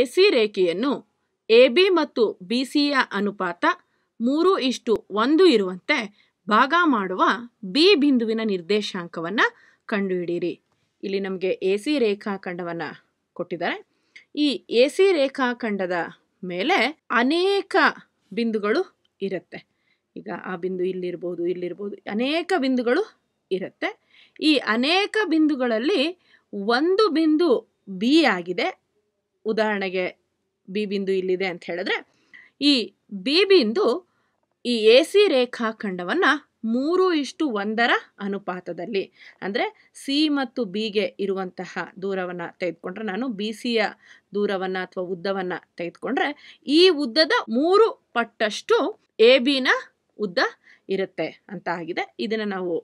AC ರೇಖೆಯನ್ನು AB ಮತ್ತು ಬಿಸಿಯ ಅನುಪಾತ ಮೂರು ಇಷ್ಟು ಒಂದು ಇರುವಂತೆ ಭಾಗ ಮಾಡುವ ಬಿ ಬಿಂದುವಿನ ನಿರ್ದೇಶಾಂಕವನ್ನು ಕಂಡುಹಿಡಿಯಿರಿ ಇಲ್ಲಿ ನಮಗೆ ಎ ಸಿ ರೇಖಾಖಂಡವನ್ನು ಕೊಟ್ಟಿದ್ದಾರೆ ಈ ಎ ಸಿ ರೇಖಾಖಂಡದ ಮೇಲೆ ಅನೇಕ ಬಿಂದುಗಳು ಇರುತ್ತೆ ಈಗ ಆ ಬಿಂದು ಇಲ್ಲಿರ್ಬೋದು ಇಲ್ಲಿರ್ಬೋದು ಅನೇಕ ಬಿಂದುಗಳು ಇರುತ್ತೆ ಈ ಅನೇಕ ಬಿಂದುಗಳಲ್ಲಿ ಒಂದು ಬಿಂದು ಬಿ ಆಗಿದೆ ಉದಾಹರಣೆಗೆ ಬಿ ಬಿಂದು ಇಲ್ಲಿದೆ ಅಂತ ಹೇಳಿದ್ರೆ ಈ ಬಿ ಬಿಂದು ಈ ಎ ಸಿ ರೇಖಾಖಂಡವನ್ನು ಮೂರು ಇಷ್ಟು ಒಂದರ ಅನುಪಾತದಲ್ಲಿ ಅಂದರೆ ಸಿ ಮತ್ತು ಬಿಗೆ ಇರುವಂತಹ ದೂರವನ್ನು ತೆಗೆದುಕೊಂಡ್ರೆ ನಾನು ಬಿ ಸಿಯ ದೂರವನ್ನು ಅಥವಾ ಉದ್ದವನ್ನು ತೆಗೆದುಕೊಂಡ್ರೆ ಈ ಉದ್ದದ ಮೂರು ಪಟ್ಟಷ್ಟು ಎ ಬಿನ ಉದ್ದ ಇರುತ್ತೆ ಅಂತ ಆಗಿದೆ ಇದನ್ನು ನಾವು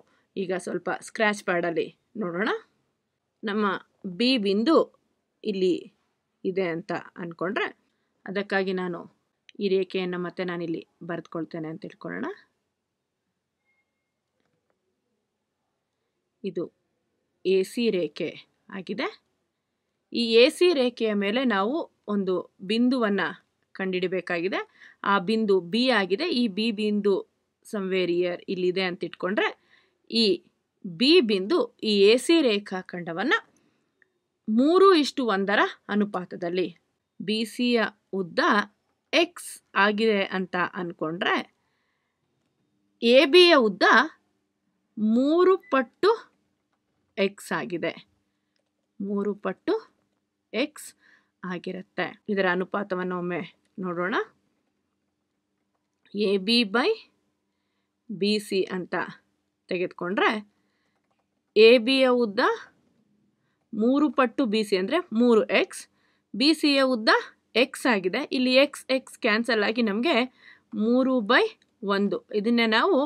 ಈಗ ಸ್ವಲ್ಪ ಸ್ಕ್ರ್ಯಾಚ್ ಪ್ಯಾಡಲ್ಲಿ ನೋಡೋಣ ನಮ್ಮ ಬಿ ಬಿಂದು ಇಲ್ಲಿ ಇದೆ ಅಂತ ಅಂದ್ಕೊಂಡ್ರೆ ಅದಕ್ಕಾಗಿ ನಾನು ಈ ರೇಖೆಯನ್ನು ಮತ್ತೆ ನಾನಿಲ್ಲಿ ಬರೆದ್ಕೊಳ್ತೇನೆ ಅಂತ ತಿಳ್ಕೊಳ್ಳೋಣ ಇದು ಎ ಸಿ ರೇಖೆ ಆಗಿದೆ ಈ ಎ ಸಿ ರೇಖೆಯ ಮೇಲೆ ನಾವು ಒಂದು ಬಿಂದುವನ್ನು ಕಂಡುಹಿಡಬೇಕಾಗಿದೆ ಆ ಬಿಂದು ಬಿ ಆಗಿದೆ ಈ ಬಿ ಬಿಂದು ಸಂವೇರಿಯರ್ ಇಲ್ಲಿದೆ ಅಂತ ಇಟ್ಕೊಂಡ್ರೆ ಈ ಬಿ ಬಿಂದು ಈ ಎ ಸಿ ರೇಖಾಖಂಡವನ್ನು ಮೂರು ಇಷ್ಟು ಒಂದರ ಅನುಪಾತದಲ್ಲಿ ಬಿ ಸಿಯ ಉದ್ದ ಎಕ್ಸ್ ಆಗಿದೆ ಅಂತ ಅಂದ್ಕೊಂಡ್ರೆ ಎ ಬಿಯ ಉದ್ದ ಮೂರು ಪಟ್ಟು ಎಕ್ಸ್ ಆಗಿದೆ ಮೂರು ಪಟ್ಟು ಎಕ್ಸ್ ಆಗಿರುತ್ತೆ ಇದರ ಅನುಪಾತವನ್ನು ಒಮ್ಮೆ ನೋಡೋಣ A B by B C ಅಂತ ತೆಗೆದುಕೊಂಡ್ರೆ ಎ ಬಿಯ ಉದ್ದ ಮೂರು ಪಟ್ಟು ಬಿ ಸಿ ಅಂದರೆ ಮೂರು ಎಕ್ಸ್ ಬಿ ಯ ಉದ್ದ ಎಕ್ಸ್ ಆಗಿದೆ ಇಲ್ಲಿ ಎಕ್ಸ್ ಎಕ್ಸ್ ಕ್ಯಾನ್ಸಲ್ ಆಗಿ ನಮಗೆ ಮೂರು ಬೈ ಒಂದು ಇದನ್ನೇ ನಾವು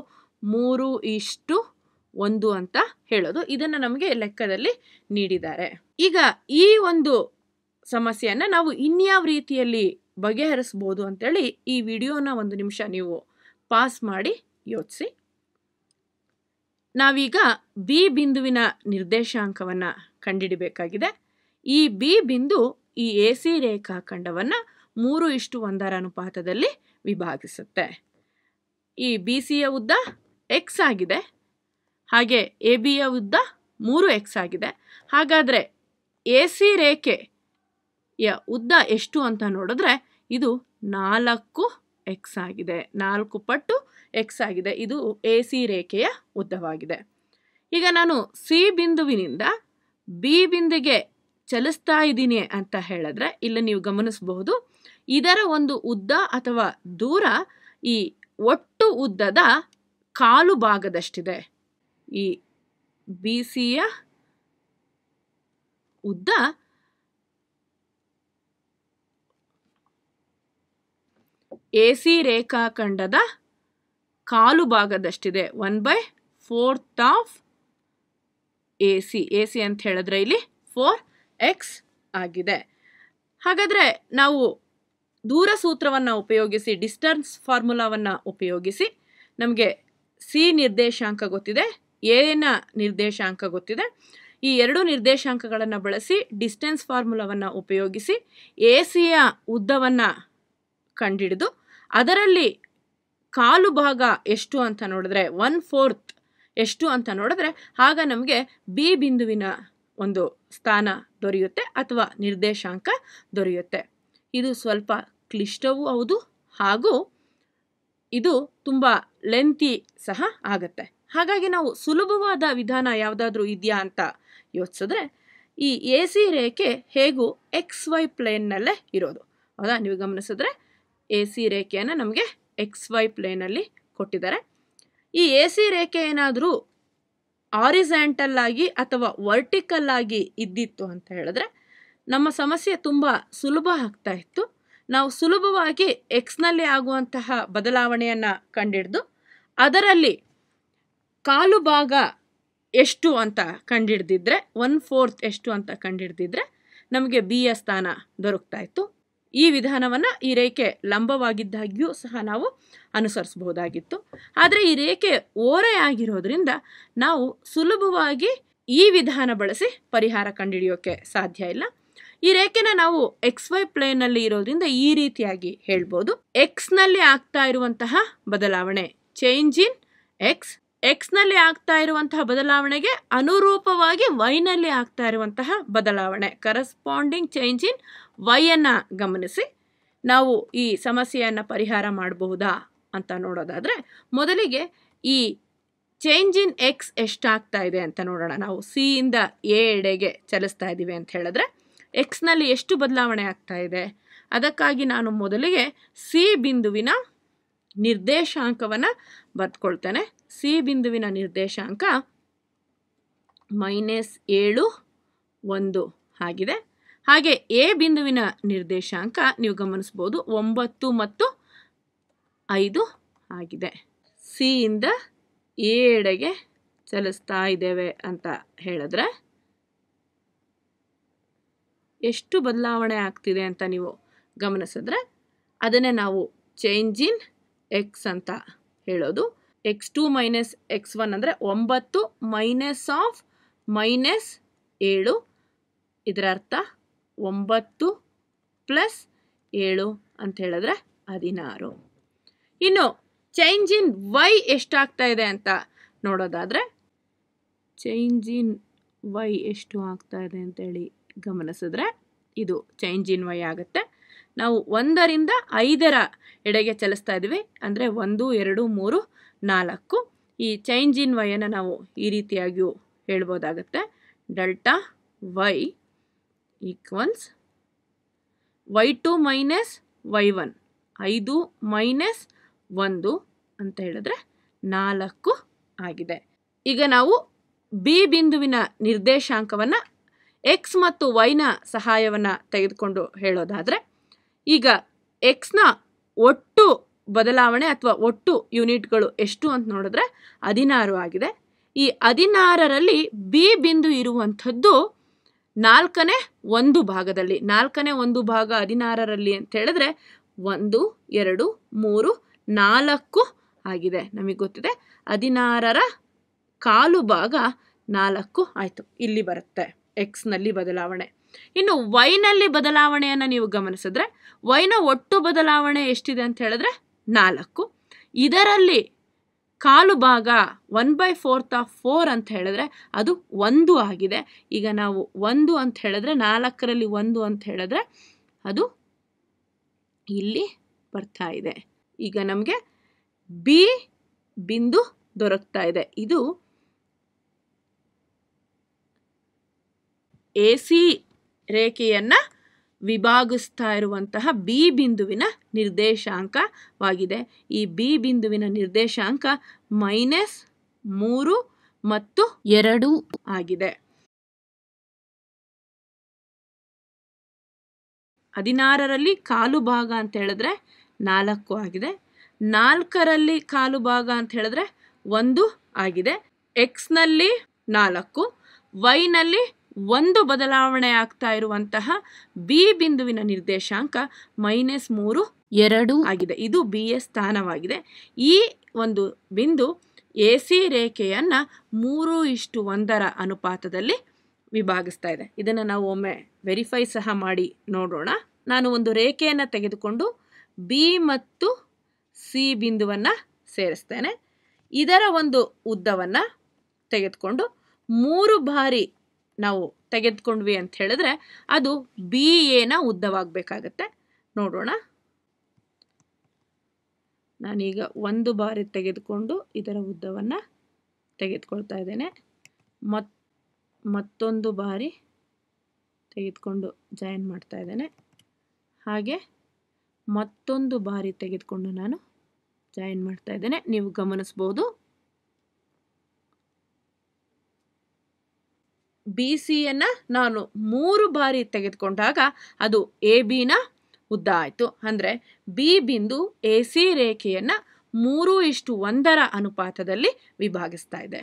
ಮೂರು ಇಷ್ಟು ಒಂದು ಅಂತ ಹೇಳೋದು ಇದನ್ನು ನಮಗೆ ಲೆಕ್ಕದಲ್ಲಿ ನೀಡಿದ್ದಾರೆ ಈಗ ಈ ಒಂದು ಸಮಸ್ಯೆಯನ್ನು ನಾವು ಇನ್ಯಾವ ರೀತಿಯಲ್ಲಿ ಬಗೆಹರಿಸ್ಬೋದು ಅಂತೇಳಿ ಈ ವಿಡಿಯೋನ ಒಂದು ನಿಮಿಷ ನೀವು ಪಾಸ್ ಮಾಡಿ ಯೋಚಿಸಿ ನಾವೀಗ ಬಿ ಬಿಂದುವಿನ ನಿರ್ದೇಶಾಂಕವನ್ನು ಕಂಡಿಡಬೇಕಾಗಿದೆ ಈ ಬಿ ಬಿಂದು ಈ ಎ ಸಿ ರೇಖಾಖಂಡವನ್ನು ಮೂರು ಇಷ್ಟು ಒಂದರ ಅನುಪಾತದಲ್ಲಿ ವಿಭಾಗಿಸುತ್ತೆ ಈ ಬಿ ಸಿಯ ಉದ್ದ ಎಕ್ಸ್ ಆಗಿದೆ ಹಾಗೆ ಎ ಬಿಯ ಉದ್ದ ಮೂರು ಎಕ್ಸ್ ಆಗಿದೆ ಹಾಗಾದರೆ ಎ ಸಿ ರೇಖೆಯ ಉದ್ದ ಎಷ್ಟು ಅಂತ ನೋಡಿದ್ರೆ ಇದು ನಾಲ್ಕು ಎಕ್ಸ್ ಆಗಿದೆ ನಾಲ್ಕು ಪಟ್ಟು ಎಕ್ಸ್ ಆಗಿದೆ ಇದು ಎ ಸಿ ರೇಖೆಯ ಉದ್ದವಾಗಿದೆ ಈಗ ನಾನು ಸಿ ಬಿಂದುವಿನಿಂದ ಬಿ ಬಿಂದಿಗೆ ಚಲಿಸ್ತಾ ಇದ್ದೀನಿ ಅಂತ ಹೇಳಿದ್ರೆ ಇಲ್ಲಿ ನೀವು ಗಮನಿಸಬಹುದು ಇದರ ಒಂದು ಉದ್ದ ಅಥವಾ ದೂರ ಈ ಒಟ್ಟು ಉದ್ದದ ಕಾಲು ಭಾಗದಷ್ಟಿದೆ ಈ ಬಿ ಸಿಯ ಉದ್ದ ಎ ಸಿ ರೇಖಾಖಂಡದ ಕಾಲು ಭಾಗದಷ್ಟಿದೆ one by fourth of A C A C ಅಂತ ಹೇಳಿದ್ರೆ ಇಲ್ಲಿ ಫೋರ್ ಎಕ್ಸ್ ಆಗಿದೆ ಹಾಗಾದರೆ ನಾವು ದೂರ ಸೂತ್ರವನ್ನು ಉಪಯೋಗಿಸಿ ಡಿಸ್ಟನ್ಸ್ ಫಾರ್ಮುಲಾವನ್ನು ಉಪಯೋಗಿಸಿ ನಮಗೆ ಸಿ ನಿರ್ದೇಶಾಂಕ ಗೊತ್ತಿದೆ ಎನ ನಿರ್ದೇಶಾಂಕ ಗೊತ್ತಿದೆ ಈ ಎರಡು ನಿರ್ದೇಶಾಂಕಗಳನ್ನು ಬಳಸಿ ಡಿಸ್ಟೆನ್ಸ್ ಫಾರ್ಮುಲಾವನ್ನು ಉಪಯೋಗಿಸಿ ಎ ಸಿಯ ಉದ್ದವನ್ನು ಕಂಡುಹಿಡಿದು ಅದರಲ್ಲಿ ಕಾಲು ಭಾಗ ಎಷ್ಟು ಅಂತ ನೋಡಿದ್ರೆ ಒನ್ ಫೋರ್ತ್ ಎಷ್ಟು ಅಂತ ನೋಡಿದ್ರೆ ಆಗ ನಮಗೆ ಬಿ ಬಿಂದುವಿನ ಒಂದು ಸ್ಥಾನ ದೊರೆಯುತ್ತೆ ಅಥವಾ ನಿರ್ದೇಶಾಂಕ ದೊರೆಯುತ್ತೆ ಇದು ಸ್ವಲ್ಪ ಕ್ಲಿಷ್ಟವೂ ಹೌದು ಹಾಗೂ ಇದು ತುಂಬ ಲೆಂತಿ ಸಹ ಆಗುತ್ತೆ ಹಾಗಾಗಿ ನಾವು ಸುಲಭವಾದ ವಿಧಾನ ಯಾವುದಾದ್ರೂ ಇದೆಯಾ ಅಂತ ಯೋಚಿಸಿದ್ರೆ ಈ ಎ ಸಿ ರೇಖೆ ಹೇಗೂ ಎಕ್ಸ್ ವೈ ಪ್ಲೇನ್ನಲ್ಲೇ ಇರೋದು ಹೌದಾ ನೀವು ಗಮನಿಸಿದ್ರೆ ಎ ಸಿ ರೇಖೆಯನ್ನು ನಮಗೆ ಎಕ್ಸ್ ವೈ ಪ್ಲೇನಲ್ಲಿ ಕೊಟ್ಟಿದ್ದಾರೆ ಈ ಎ ಸಿ ರೇಖೆ ಏನಾದರೂ ಆರಿಸೆಂಟಲ್ ಆಗಿ ಅಥವಾ ವರ್ಟಿಕಲ್ ಆಗಿ ಇದ್ದಿತ್ತು ಅಂತ ಹೇಳಿದ್ರೆ ನಮ್ಮ ಸಮಸ್ಯೆ ತುಂಬ ಸುಲಭ ಆಗ್ತಾ ಇತ್ತು ನಾವು ಸುಲಭವಾಗಿ ಎಕ್ಸ್ನಲ್ಲಿ ಆಗುವಂತಹ ಬದಲಾವಣೆಯನ್ನು ಕಂಡಿಡ್ದು ಅದರಲ್ಲಿ ಕಾಲು ಭಾಗ ಎಷ್ಟು ಅಂತ ಕಂಡಿಡ್ದಿದ್ರೆ ಒನ್ ಫೋರ್ತ್ ಎಷ್ಟು ಅಂತ ಕಂಡಿಡ್ದಿದ್ರೆ ನಮಗೆ ಬಿ ಎ ಸ್ಥಾನ ದೊರಕ್ತಾ ಇತ್ತು ಈ ವಿಧಾನವನ್ನು ಈ ರೇಖೆ ಲಂಬವಾಗಿದ್ದಾಗ್ಯೂ ಸಹ ನಾವು ಅನುಸರಿಸಬಹುದಾಗಿತ್ತು ಆದರೆ ಈ ರೇಖೆ ಓರೆ ಓರೆಯಾಗಿರೋದ್ರಿಂದ ನಾವು ಸುಲಭವಾಗಿ ಈ ವಿಧಾನ ಬಳಸಿ ಪರಿಹಾರ ಕಂಡುಹಿಡಿಯೋಕೆ ಸಾಧ್ಯ ಇಲ್ಲ ಈ ರೇಖೆನ ನಾವು ಎಕ್ಸ್ ವೈ ಪ್ಲೇನಲ್ಲಿ ಇರೋದ್ರಿಂದ ಈ ರೀತಿಯಾಗಿ ಹೇಳ್ಬೋದು ಎಕ್ಸ್ನಲ್ಲಿ ಆಗ್ತಾ ಇರುವಂತಹ ಬದಲಾವಣೆ ಚೇಂಜ್ ಇನ್ ಎಕ್ಸ್ ಎಕ್ಸ್ನಲ್ಲಿ ಆಗ್ತಾ ಇರುವಂತಹ ಬದಲಾವಣೆಗೆ ಅನುರೂಪವಾಗಿ ವೈನಲ್ಲಿ ಆಗ್ತಾ ಇರುವಂತಹ ಬದಲಾವಣೆ ಕರೆಸ್ಪಾಂಡಿಂಗ್ ಚೇಂಜ್ ಇನ್ ವೈಯನ್ನು ಗಮನಿಸಿ ನಾವು ಈ ಸಮಸ್ಯೆಯನ್ನು ಪರಿಹಾರ ಮಾಡಬಹುದಾ ಅಂತ ನೋಡೋದಾದರೆ ಮೊದಲಿಗೆ ಈ ಚೇಂಜ್ ಇನ್ ಎಕ್ಸ್ ಎಷ್ಟಾಗ್ತಾ ಇದೆ ಅಂತ ನೋಡೋಣ ನಾವು ಸಿಯಿಂದ ಎಡೆಗೆ ಚಲಿಸ್ತಾ ಇದ್ದೀವಿ ಅಂತ ಹೇಳಿದ್ರೆ ಎಕ್ಸ್ನಲ್ಲಿ ಎಷ್ಟು ಬದಲಾವಣೆ ಆಗ್ತಾ ಇದೆ ಅದಕ್ಕಾಗಿ ನಾನು ಮೊದಲಿಗೆ ಸಿ ಬಿಂದುವಿನ ನಿರ್ದೇಶಾಂಕವನ್ನು ಬರ್ತ್ಕೊಳ್ತೇನೆ ಸಿ ಬಿಂದುವಿನ ನಿರ್ದೇಶಾಂಕ ಮೈನಸ್ ಏಳು ಒಂದು ಆಗಿದೆ ಹಾಗೆ ಎ ಬಿಂದುವಿನ ನಿರ್ದೇಶಾಂಕ ನೀವು ಗಮನಿಸ್ಬೋದು ಒಂಬತ್ತು ಮತ್ತು ಐದು ಆಗಿದೆ ಸಿಯಿಂದ ಎಡೆಗೆ ಚಲಿಸ್ತಾ ಇದ್ದೇವೆ ಅಂತ ಹೇಳಿದ್ರೆ ಎಷ್ಟು ಬದಲಾವಣೆ ಆಗ್ತಿದೆ ಅಂತ ನೀವು ಗಮನಿಸಿದ್ರೆ ಅದನ್ನೇ ನಾವು ಚೇಂಜ್ ಇನ್ ಎಕ್ಸ್ ಅಂತ ಹೇಳೋದು x two minus x one ಅಂದರೆ ಒಂಬತ್ತು ಮೈನಸ್ ಆಫ್ ಮೈನಸ್ ಏಳು ಇದರ ಅರ್ಥ ಒಂಬತ್ತು ಪ್ಲಸ್ ಏಳು ಅಂತ ಹೇಳಿದ್ರೆ ಹದಿನಾರು ಇನ್ನು ಚೇಂಜ್ ಇನ್ ವೈ ಎಷ್ಟಾಗ್ತಾ ಇದೆ ಅಂತ ನೋಡೋದಾದರೆ ಚೇಂಜ್ ಇನ್ ವೈ ಎಷ್ಟು ಆಗ್ತಾ ಇದೆ ಅಂತೇಳಿ ಗಮನಿಸಿದ್ರೆ ಇದು ಚೇಂಜ್ ಇನ್ ವೈ ಆಗುತ್ತೆ ನಾವು ಒಂದರಿಂದ ಐದರ ಎಡೆಗೆ ಚಲಿಸ್ತಾ ಇದ್ವಿ ಅಂದರೆ ಒಂದು ಎರಡು ಮೂರು ನಾಲ್ಕು ಈ ಚೇಂಜ್ ಇನ್ ವೈಯನ್ನು ನಾವು ಈ ರೀತಿಯಾಗಿಯೂ ಹೇಳ್ಬೋದಾಗತ್ತೆ delta y equals y two minus y one ಐದು ಮೈನಸ್ ಒಂದು ಅಂತ ಹೇಳಿದ್ರೆ ನಾಲ್ಕು ಆಗಿದೆ ಈಗ ನಾವು ಬಿ ಬಿಂದುವಿನ ನಿರ್ದೇಶಾಂಕವನ್ನು ಎಕ್ಸ್ ಮತ್ತು ವೈನ ಸಹಾಯವನ್ನು ತೆಗೆದುಕೊಂಡು ಹೇಳೋದಾದರೆ ಈಗ ಎಕ್ಸ್ನ ಒಟ್ಟು ಬದಲಾವಣೆ ಅಥವಾ ಒಟ್ಟು ಯೂನಿಟ್ಗಳು ಎಷ್ಟು ಅಂತ ನೋಡಿದ್ರೆ ಹದಿನಾರು ಆಗಿದೆ ಈ ಹದಿನಾರರಲ್ಲಿ ಬಿ ಬಿಂದು ಇರುವಂಥದ್ದು ನಾಲ್ಕನೇ ಒಂದು ಭಾಗದಲ್ಲಿ ನಾಲ್ಕನೇ ಒಂದು ಭಾಗ ಹದಿನಾರರಲ್ಲಿ ಅಂತ ಹೇಳಿದ್ರೆ ಒಂದು ಎರಡು ಮೂರು ನಾಲ್ಕು ಆಗಿದೆ ನಮಗೆ ಗೊತ್ತಿದೆ ಹದಿನಾರರ ಕಾಲು ಭಾಗ ನಾಲ್ಕು ಆಯಿತು ಇಲ್ಲಿ ಬರುತ್ತೆ ಎಕ್ಸ್ನಲ್ಲಿ ಬದಲಾವಣೆ ಇನ್ನು ವೈನಲ್ಲಿ ಬದಲಾವಣೆಯನ್ನು ನೀವು ಗಮನಿಸಿದ್ರೆ ವೈನ ಒಟ್ಟು ಬದಲಾವಣೆ ಎಷ್ಟಿದೆ ಅಂತ ಹೇಳಿದ್ರೆ ನಾಲ್ಕು ಇದರಲ್ಲಿ ಕಾಲು ಭಾಗ one by fourth of four ಅಂತ ಹೇಳಿದ್ರೆ ಅದು ಒಂದು ಆಗಿದೆ ಈಗ ನಾವು ಒಂದು ಅಂತ ಹೇಳಿದ್ರೆ ನಾಲ್ಕರಲ್ಲಿ ಒಂದು ಅಂತ ಹೇಳಿದ್ರೆ ಅದು ಇಲ್ಲಿ ಬರ್ತಾ ಇದೆ ಈಗ ನಮಗೆ ಬಿ ಬಿಂದು ದೊರಕ್ತಾ ಇದೆ ಇದು ಎ ಸಿ ರೇಖೆಯನ್ನು ವಿಭಾಗಿಸ್ತಾ ಇರುವಂತಹ ಬಿ ಬಿಂದುವಿನ ನಿರ್ದೇಶಾಂಕವಾಗಿದೆ ಈ ಬಿ ಬಿಂದುವಿನ ನಿರ್ದೇಶಾಂಕ ಮೈನಸ್ ಮೂರು ಮತ್ತು ಎರಡು ಆಗಿದೆ ಹದಿನಾರರಲ್ಲಿ ಕಾಲು ಭಾಗ ಅಂತ ಹೇಳಿದ್ರೆ ನಾಲ್ಕು ಆಗಿದೆ ನಾಲ್ಕರಲ್ಲಿ ಕಾಲು ಭಾಗ ಅಂತ ಹೇಳಿದ್ರೆ ಒಂದು ಆಗಿದೆ ಎಕ್ಸ್ನಲ್ಲಿ ನಾಲ್ಕು ವೈನಲ್ಲಿ ಒಂದು ಬದಲಾವಣೆ ಆಗ್ತಾ ಇರುವಂತಹ ಬಿ ಬಿಂದುವಿನ ನಿರ್ದೇಶಾಂಕ ಮೈನಸ್ ಮೂರು ಎರಡು ಆಗಿದೆ ಇದು ಬಿ ಎ ಸ್ಥಾನವಾಗಿದೆ ಈ ಒಂದು ಬಿಂದು ಎ ಸಿ ರೇಖೆಯನ್ನು ಮೂರು ಇಷ್ಟು ಒಂದರ ಅನುಪಾತದಲ್ಲಿ ವಿಭಾಗಿಸ್ತಾ ಇದೆ ಇದನ್ನು ನಾವು ಒಮ್ಮೆ ವೆರಿಫೈ ಸಹ ಮಾಡಿ ನೋಡೋಣ ನಾನು ಒಂದು ರೇಖೆಯನ್ನು ತೆಗೆದುಕೊಂಡು ಬಿ ಮತ್ತು ಸಿ ಬಿಂದುವನ್ನು ಸೇರಿಸ್ತೇನೆ ಇದರ ಒಂದು ಉದ್ದವನ್ನು ತೆಗೆದುಕೊಂಡು ಮೂರು ಬಾರಿ ನಾವು ತೆಗೆದುಕೊಂಡ್ವಿ ಅಂತ ಹೇಳಿದ್ರೆ ಅದು ಬಿ ಎನ ಉದ್ದವಾಗಬೇಕಾಗತ್ತೆ ನೋಡೋಣ ನಾನೀಗ ಒಂದು ಬಾರಿ ತೆಗೆದುಕೊಂಡು ಇದರ ಉದ್ದವನ್ನು ತೆಗೆದುಕೊಳ್ತಾ ಇದ್ದೇನೆ ಮತ್ ಮತ್ತೊಂದು ಬಾರಿ ತೆಗೆದುಕೊಂಡು ಜಾಯಿನ್ ಮಾಡ್ತಾ ಇದ್ದೇನೆ ಹಾಗೆ ಮತ್ತೊಂದು ಬಾರಿ ತೆಗೆದುಕೊಂಡು ನಾನು ಜಾಯಿನ್ ಮಾಡ್ತಾ ಇದ್ದೇನೆ ನೀವು ಗಮನಿಸ್ಬೋದು ಬಿ ಸಿಯನ್ನು ನಾನು ಮೂರು ಬಾರಿ ತೆಗೆದುಕೊಂಡಾಗ ಅದು ಎ ಬಿನ ಉದ್ದ ಆಯಿತು ಅಂದರೆ ಬಿ ಬಿಂದು ಎ ಸಿ ರೇಖೆಯನ್ನು ಮೂರು ಇಷ್ಟು ಒಂದರ ಅನುಪಾತದಲ್ಲಿ ವಿಭಾಗಿಸ್ತಾ ಇದೆ